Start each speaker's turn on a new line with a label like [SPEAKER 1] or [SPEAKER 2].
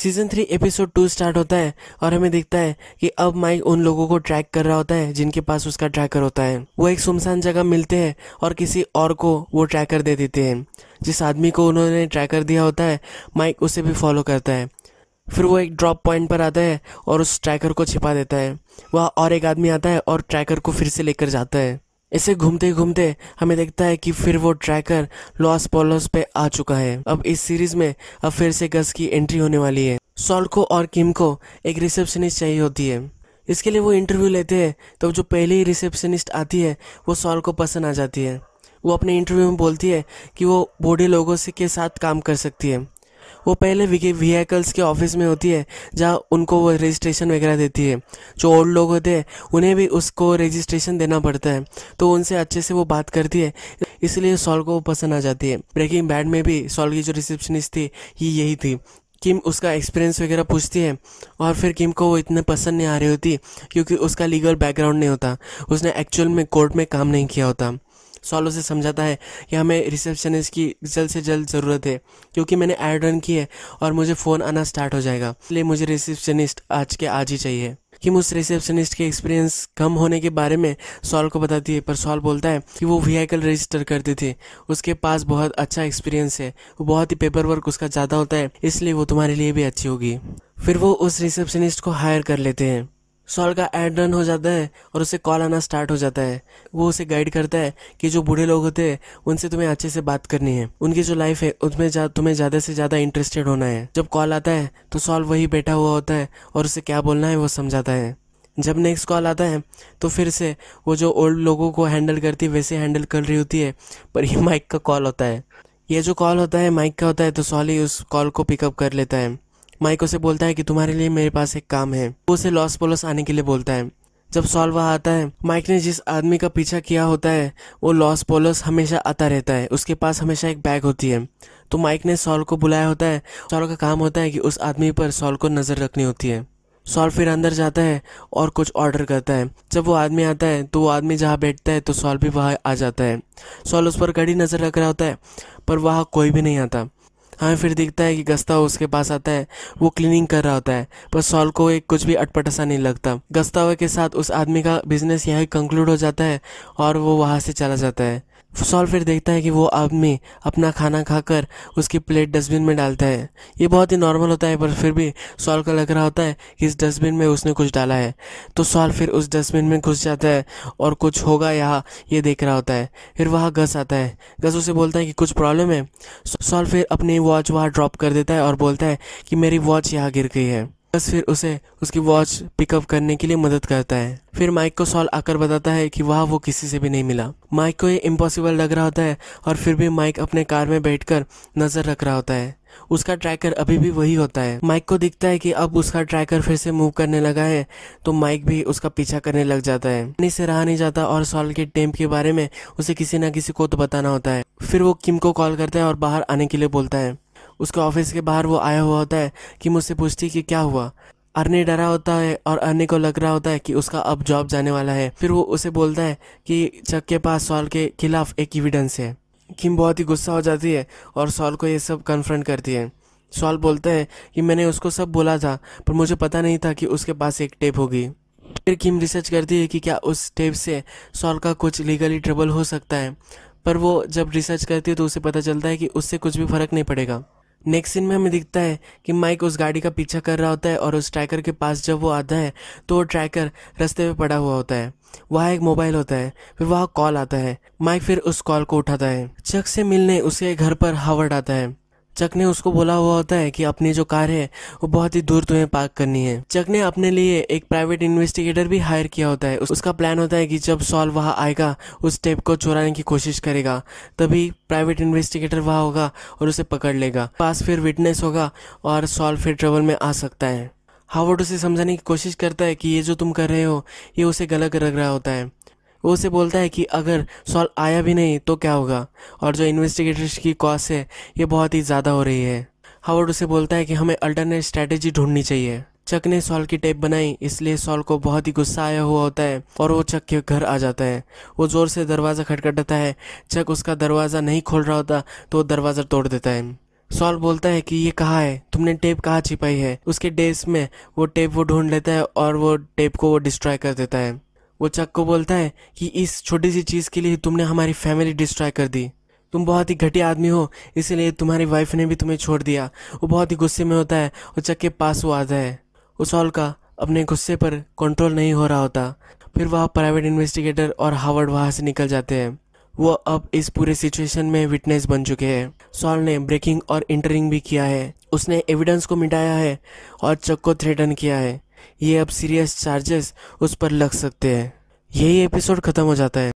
[SPEAKER 1] season three episode two start होता है और हमें दिखता है कि अब माइक उन लोगों को ट्रैक कर रहा होता है जिनके पास उसका ट्रैकर होता है वो एक सुमसान जगह मिलते हैं और किसी और को वो ट्रैकर दे देते हैं जिस आदमी को उन्होंने ट्रैकर दिया होता है माइक उसे भी फॉलो करता है फिर वो एक ड्रॉप पॉइंट पर आता है और उस ट्रैकर को छिपा देता है वहाँ और एक आदमी आता है और ट्रैकर को फिर से लेकर जाता है इसे घूमते घूमते हमें देखता है कि फिर वो ट्रैकर लॉस पोलोस पे आ चुका है अब इस सीरीज में अब फिर से गस की एंट्री होने वाली है सॉल को और किम को एक रिसेप्शनिस्ट चाहिए होती है इसके लिए वो इंटरव्यू लेते हैं तो जो पहले ही रिसेप्शनिस्ट आती है वो सॉल को पसंद आ जाती है वो अपने इंटरव्यू में बोलती है कि वो बूढ़े लोगों से के साथ काम कर सकती है वो पहले व्हीकल्स के ऑफिस में होती है जहाँ उनको वो रजिस्ट्रेशन वगैरह देती है जो ओल्ड लोग होते हैं उन्हें भी उसको रजिस्ट्रेशन देना पड़ता है तो उनसे अच्छे से वो बात करती है इसलिए सॉल को पसंद आ जाती है ब्रेकिंग बैड में भी सॉल की जो रिसेप्शनिस्ट थी ये यही थी किम उसका एक्सपीरियंस वगैरह पूछती है और फिर किम को वो इतने पसंद नहीं आ रही होती क्योंकि उसका लीगल बैकग्राउंड नहीं होता उसने एक्चुअल में कोर्ट में काम नहीं किया होता सॉलो से समझाता है कि हमें रिसेप्शनिस्ट की जल्द से जल्द ज़रूरत है क्योंकि मैंने एड रन की है और मुझे फ़ोन आना स्टार्ट हो जाएगा इसलिए मुझे रिसेप्शनिस्ट आज के आज ही चाहिए किम उस रिसेप्शनिस्ट के एक्सपीरियंस कम होने के बारे में सॉल को बताती है पर सॉल बोलता है कि वो व्हीकल रजिस्टर करते थे उसके पास बहुत अच्छा एक्सपीरियंस है वो बहुत ही पेपर वर्क उसका ज़्यादा होता है इसलिए वो तुम्हारे लिए भी अच्छी होगी फिर वो उस रिसेप्शनिस्ट को हायर कर लेते हैं सॉल का एड रन हो जाता है और उसे कॉल आना स्टार्ट हो जाता है वो उसे गाइड करता है कि जो बूढ़े लोग होते हैं उनसे तुम्हें अच्छे से बात करनी है उनकी जो लाइफ है उसमें जा, तुम्हें ज़्यादा से ज़्यादा इंटरेस्टेड होना है जब कॉल आता है तो सॉल वही बैठा हुआ होता है और उसे क्या बोलना है वो समझाता है जब नेक्स्ट कॉल आता है तो फिर से वो जो ओल्ड लोगों को हैंडल करती है वैसे हैंडल कर रही होती है पर ये माइक का कॉल होता है ये जो कॉल होता है माइक का होता है तो सॉली उस कॉल को पिकअप कर लेता है माइको से बोलता है कि तुम्हारे लिए मेरे पास एक काम है वो उसे लॉस पोलोस आने के लिए बोलता है जब सॉल वहाँ आता है माइक ने जिस आदमी का पीछा किया होता है वो लॉस पोलोस हमेशा आता रहता है उसके पास हमेशा एक बैग होती है तो माइक ने सॉल को बुलाया होता है सॉल का काम होता है कि उस आदमी पर सॉल को नज़र रखनी होती है सॉल फिर अंदर जाता है और कुछ ऑर्डर करता है जब वो आदमी आता है तो वो आदमी जहाँ बैठता है तो सॉल भी वहाँ आ जाता है सॉल उस पर कड़ी नज़र रख रहा होता है पर वहाँ कोई भी नहीं आता हाँ फिर दिखता है कि गस्ता उसके पास आता है वो क्लीनिंग कर रहा होता है पर सॉल को एक कुछ भी अटपटा सा नहीं लगता गस्ता के साथ उस आदमी का बिजनेस यहाँ कंक्लूड हो जाता है और वो वहाँ से चला जाता है सॉल फिर देखता है कि वो आदमी अपना खाना खाकर उसकी प्लेट डस्टबिन में डालता है ये बहुत ही नॉर्मल होता है पर फिर भी सॉल का लग रहा होता है कि इस डस्टबिन में उसने कुछ डाला है तो सॉल फिर उस डस्टबिन में घुस जाता है और कुछ होगा यहाँ ये देख रहा होता है फिर वहाँ गस आता है गस उसे बोलता है कि कुछ प्रॉब्लम है सॉल फिर अपनी वॉच वहाँ ड्रॉप कर देता है और बोलता है कि मेरी वॉच यहाँ गिर गई है बस फिर उसे उसकी वॉच पिकअप करने के लिए मदद करता है फिर माइक को सॉल आकर बताता है कि वहाँ वो किसी से भी नहीं मिला माइक को ये इम्पॉसिबल लग रहा होता है और फिर भी माइक अपने कार में बैठकर नज़र रख रहा होता है उसका ट्रैकर अभी भी वही होता है माइक को दिखता है कि अब उसका ट्रैकर फिर से मूव करने लगा है तो माइक भी उसका पीछा करने लग जाता है नहीं से रहा नहीं जाता और सॉल के टेम्प के बारे में उसे किसी न किसी को तो बताना होता है फिर वो किम को कॉल करता है और बाहर आने के लिए बोलता है उसके ऑफिस के बाहर वो आया हुआ होता है कि मुझसे पूछती है कि क्या हुआ अर्नी डरा होता है और अर्नी को लग रहा होता है कि उसका अब जॉब जाने वाला है फिर वो उसे बोलता है कि चक के पास सॉल के खिलाफ एक एविडेंस है किम बहुत ही गुस्सा हो जाती है और सॉल को ये सब कन्फ्रंट करती है सॉल बोलता है कि मैंने उसको सब बोला था पर मुझे पता नहीं था कि उसके पास एक टेप होगी फिर किम रिसर्च करती है कि क्या उस टेप से सॉल का कुछ लीगली ट्रबल हो सकता है पर वो जब रिसर्च करती है तो उसे पता चलता है कि उससे कुछ भी फ़र्क नहीं पड़ेगा नेक्स्ट सीन में हमें दिखता है कि माइक उस गाड़ी का पीछा कर रहा होता है और उस ट्रैकर के पास जब वो आता है तो वो ट्रैकर रास्ते में पड़ा हुआ होता है वहाँ एक मोबाइल होता है फिर वहाँ कॉल आता है माइक फिर उस कॉल को उठाता है चक से मिलने उसके घर पर हावर्ड आता है चक ने उसको बोला हुआ होता है कि अपनी जो कार है वो बहुत ही दूर तुम्हें पार्क करनी है चक ने अपने लिए एक प्राइवेट इन्वेस्टिगेटर भी हायर किया होता है उसका प्लान होता है कि जब सॉल्व वहाँ आएगा उस टेप को चुराने की कोशिश करेगा तभी प्राइवेट इन्वेस्टिगेटर वहाँ होगा और उसे पकड़ लेगा पास फिर विटनेस होगा और सॉल्व फिर ट्रेवल में आ सकता है हावर्ड उसे समझाने की कोशिश करता है कि ये जो तुम कर रहे हो ये उसे गलत लग रहा होता है वो उसे बोलता है कि अगर सॉल आया भी नहीं तो क्या होगा और जो इन्वेस्टिगेटर्स की कॉस्ट है ये बहुत ही ज़्यादा हो रही है हावर्ड उसे बोलता है कि हमें अल्टरनेट स्ट्रैटेजी ढूंढनी चाहिए चक ने सॉल की टेप बनाई इसलिए सॉल को बहुत ही गुस्सा आया हुआ होता है और वो चक के घर आ जाता है वो ज़ोर से दरवाज़ा खटखटाता है चक उसका दरवाज़ा नहीं खोल रहा होता तो वो दरवाज़ा तोड़ देता है सॉल बोलता है कि ये कहाँ है तुमने टेप कहाँ छिपाई है उसके डेस्क में वो टेप वो ढूंढ लेता है और वो टेप को वो डिस्ट्रॉय कर देता है वो चक को बोलता है कि इस छोटी सी चीज़ के लिए तुमने हमारी फैमिली डिस्ट्रॉय कर दी तुम बहुत ही घटिया आदमी हो इसीलिए तुम्हारी वाइफ ने भी तुम्हें छोड़ दिया वो बहुत ही गुस्से में होता है और चक के पास वो आता है उस हॉल का अपने गुस्से पर कंट्रोल नहीं हो रहा होता फिर वह प्राइवेट इन्वेस्टिगेटर और हार्वर्ड वहाँ से निकल जाते हैं वो अब इस पूरे सिचुएशन में विटनेस बन चुके हैं सॉल ने ब्रेकिंग और इंटरिंग भी किया है उसने एविडेंस को मिटाया है और चक को थ्रेटन किया है ये अब सीरियस चार्जेस उस पर लग सकते हैं यही एपिसोड ख़त्म हो जाता है